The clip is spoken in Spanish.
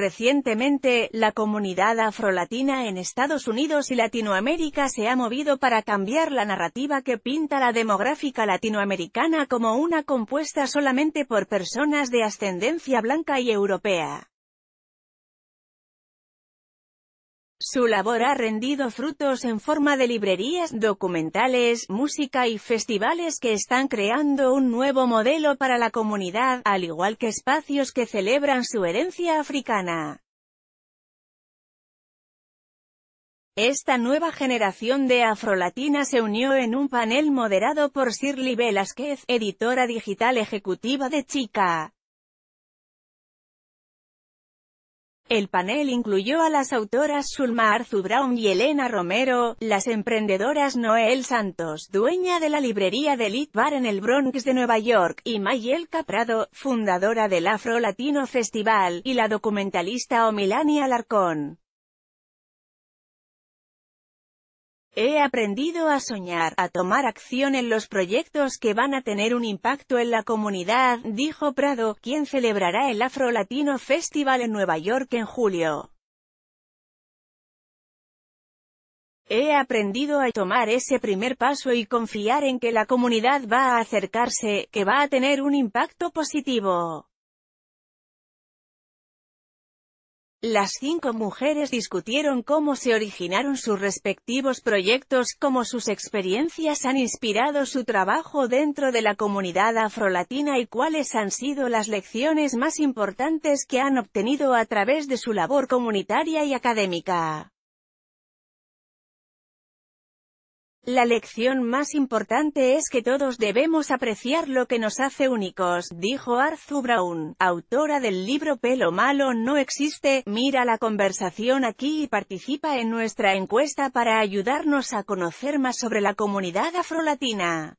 Recientemente, la comunidad afrolatina en Estados Unidos y Latinoamérica se ha movido para cambiar la narrativa que pinta la demográfica latinoamericana como una compuesta solamente por personas de ascendencia blanca y europea. Su labor ha rendido frutos en forma de librerías, documentales, música y festivales que están creando un nuevo modelo para la comunidad, al igual que espacios que celebran su herencia africana. Esta nueva generación de afrolatina se unió en un panel moderado por Shirley Velázquez, editora digital ejecutiva de Chica. El panel incluyó a las autoras Sulma Arzu y Elena Romero, las emprendedoras Noel Santos, dueña de la librería de Lit Bar en el Bronx de Nueva York, y Mayel Caprado, fundadora del Afro Latino Festival, y la documentalista Omilani Alarcón. He aprendido a soñar, a tomar acción en los proyectos que van a tener un impacto en la comunidad, dijo Prado, quien celebrará el Afro Latino Festival en Nueva York en julio. He aprendido a tomar ese primer paso y confiar en que la comunidad va a acercarse, que va a tener un impacto positivo. Las cinco mujeres discutieron cómo se originaron sus respectivos proyectos, cómo sus experiencias han inspirado su trabajo dentro de la comunidad afrolatina y cuáles han sido las lecciones más importantes que han obtenido a través de su labor comunitaria y académica. La lección más importante es que todos debemos apreciar lo que nos hace únicos, dijo Arthur Brown, autora del libro Pelo Malo no existe, mira la conversación aquí y participa en nuestra encuesta para ayudarnos a conocer más sobre la comunidad afrolatina.